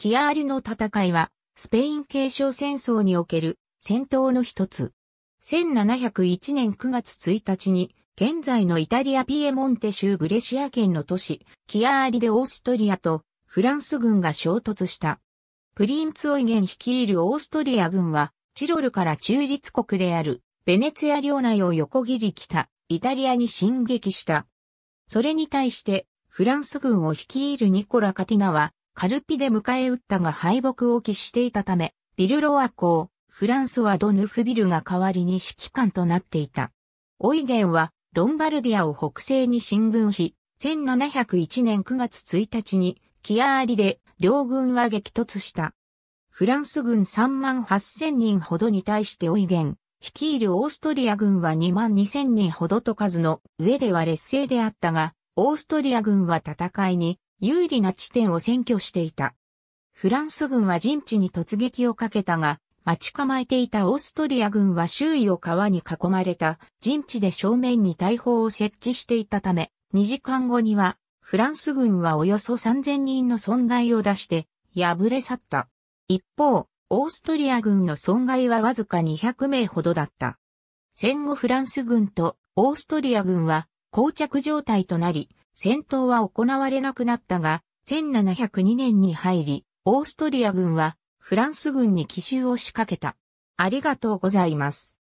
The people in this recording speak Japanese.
キアーリの戦いは、スペイン継承戦争における戦闘の一つ。1701年9月1日に、現在のイタリアピエモンテ州ブレシア県の都市、キアーリでオーストリアとフランス軍が衝突した。プリンツ・オイゲン率いるオーストリア軍は、チロルから中立国である、ベネツィア領内を横切り来た、イタリアに進撃した。それに対して、フランス軍を率いるニコラ・カティナは、カルピで迎え撃ったが敗北を喫していたため、ビルロア公、フランソワ・ド・ヌフビルが代わりに指揮官となっていた。オイゲンは、ロンバルディアを北西に進軍し、1701年9月1日に、キアーリで両軍は激突した。フランス軍3万8000人ほどに対してオイゲン、率いるオーストリア軍は2万2000人ほどと数の上では劣勢であったが、オーストリア軍は戦いに有利な地点を占拠していた。フランス軍は陣地に突撃をかけたが、待ち構えていたオーストリア軍は周囲を川に囲まれた陣地で正面に大砲を設置していたため、2時間後にはフランス軍はおよそ3000人の損害を出して破れ去った。一方、オーストリア軍の損害はわずか200名ほどだった。戦後フランス軍とオーストリア軍は膠着状態となり、戦闘は行われなくなったが、1702年に入り、オーストリア軍はフランス軍に奇襲を仕掛けた。ありがとうございます。